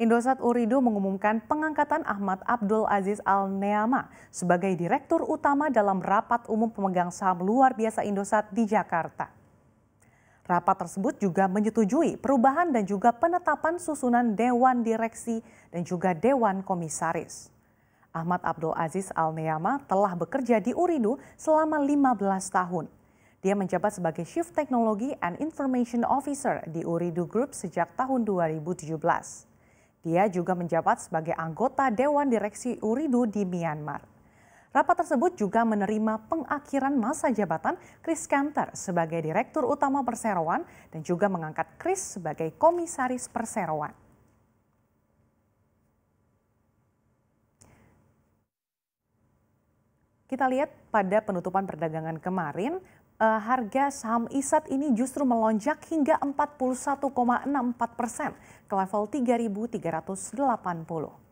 Indosat Urido mengumumkan pengangkatan Ahmad Abdul Aziz Al-Neama sebagai Direktur Utama dalam Rapat Umum Pemegang Saham Luar Biasa Indosat di Jakarta. Rapat tersebut juga menyetujui perubahan dan juga penetapan susunan Dewan Direksi dan juga Dewan Komisaris. Ahmad Abdul Aziz Al-Neama telah bekerja di Urido selama 15 tahun. Dia menjabat sebagai Chief Technology and Information Officer di Uridu Group sejak tahun 2017. Dia juga menjabat sebagai anggota Dewan Direksi Uridu di Myanmar. Rapat tersebut juga menerima pengakhiran masa jabatan Chris Kanter sebagai Direktur Utama Perseroan dan juga mengangkat Chris sebagai Komisaris Perseroan. Kita lihat pada penutupan perdagangan kemarin, uh, harga saham ISAT ini justru melonjak hingga 41,64 persen ke level 3.380.